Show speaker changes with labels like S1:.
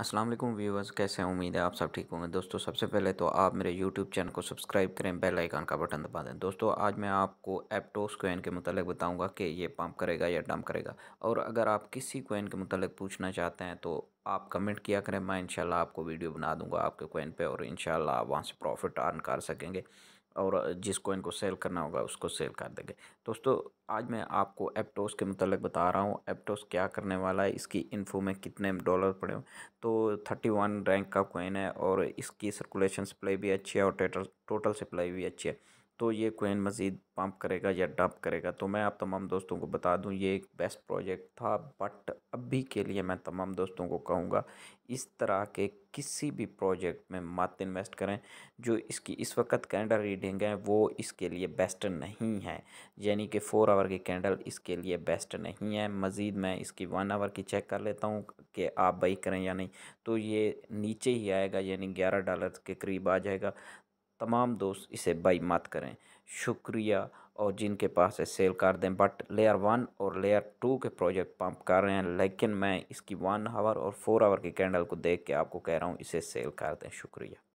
S1: अस्सलाम वालेकुम व्यूवर्स कैसे उम्मीद है आप सब ठीक होंगे दोस्तों सबसे पहले तो आप मेरे यूट्यूब चैनल को सब्सक्राइब करें बेल आइकन का बटन दबा दें दोस्तों आज मैं आपको एप्टोस कोइन के मुतल बताऊंगा कि ये पंप करेगा या डंप करेगा और अगर आप किसी कोइन के मुतल पूछना चाहते हैं तो आप कमेंट किया करें मैं इंशाल्लाह आपको वीडियो बना दूंगा आपके कोइन पे और इंशाल्लाह आप वहाँ से प्रॉफिट अर्न कर सकेंगे और जिस कोइन को सेल करना होगा उसको सेल कर देंगे दोस्तों आज मैं आपको एप्टोस के मतलब बता रहा हूँ एप्टोस क्या करने वाला है इसकी इन्फो में कितने डॉलर पड़े तो थर्टी वन रैंक का कोइन है और इसकी सर्कुलेशन सप्लाई भी अच्छी है और टोटल सप्लाई भी अच्छी है तो ये कोइन मज़ीद पम्प करेगा या डंप करेगा तो मैं आप तमाम दोस्तों को बता दूं ये एक बेस्ट प्रोजेक्ट था बट अभी के लिए मैं तमाम दोस्तों को कहूँगा इस तरह के किसी भी प्रोजेक्ट में मत इन्वेस्ट करें जो इसकी इस वक्त कैंडल रीडिंग है वो इसके लिए बेस्ट नहीं है यानी कि फ़ोर आवर की कैंडल इसके लिए बेस्ट नहीं है मज़ीद मैं इसकी वन आवर की चेक कर लेता हूँ कि आप बाई करें या नहीं तो ये नीचे ही आएगा यानी ग्यारह डॉलर के करीब आ जाएगा तमाम दोस्त इसे बाई मत करें शुक्रिया और जिनके पास है सेल कर दें बट लेयर वन और लेयर टू के प्रोजेक्ट पंप कर रहे हैं लेकिन मैं इसकी वन आवर और फोर आवर की कैंडल को देख के आपको कह रहा हूँ इसे सेल कर दें शुक्रिया